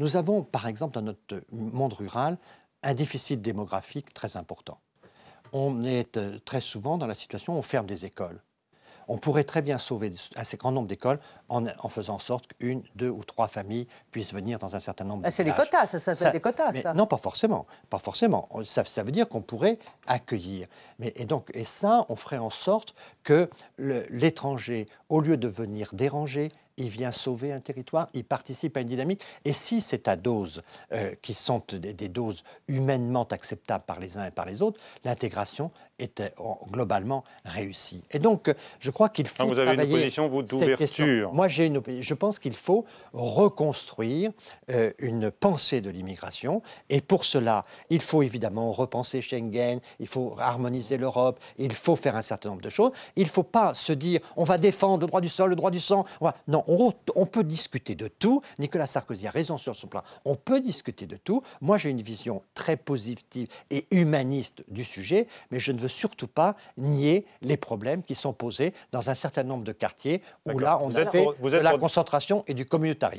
Nous avons, par exemple, dans notre monde rural, un déficit démographique très important. On est euh, très souvent dans la situation où on ferme des écoles. On pourrait très bien sauver un assez grand nombre d'écoles en, faisant en sorte qu'une, deux ou trois familles puissent venir dans un certain nombre d'écoles. Ah, c'est des quotas, ça des quotas, Non, pas forcément. Pas forcément. Ça, ça veut dire qu'on pourrait accueillir. Mais, et, donc, et ça, on ferait en sorte que l'étranger, au lieu de venir déranger, il vient sauver un territoire, il participe à une dynamique. Et si c'est à doses euh, qui sont des, doses humainement acceptables par les uns et par les autres, l'intégration était euh, globalement réussie. Et donc, euh, je crois qu'il ah, faut. travailler... vous avez une position, vous, d'ouverture. Moi, j'ai une, je pense qu'il faut reconstruire une pensée de l'immigration. Et pour cela, il faut évidemment repenser Schengen, il faut harmoniser l'Europe, il faut faire un certain nombre de choses. Il ne faut pas se dire on va défendre le droit du sol, le droit du sang. Non, on, peut discuter de tout. Nicolas Sarkozy a raison sur son plan. On peut discuter de tout. Moi, j'ai une vision très positive et humaniste du sujet, mais je ne veux surtout pas nier les problèmes qui sont posés dans un certain nombre de quartiers où là, on a fait de la concentration et du communautarisme.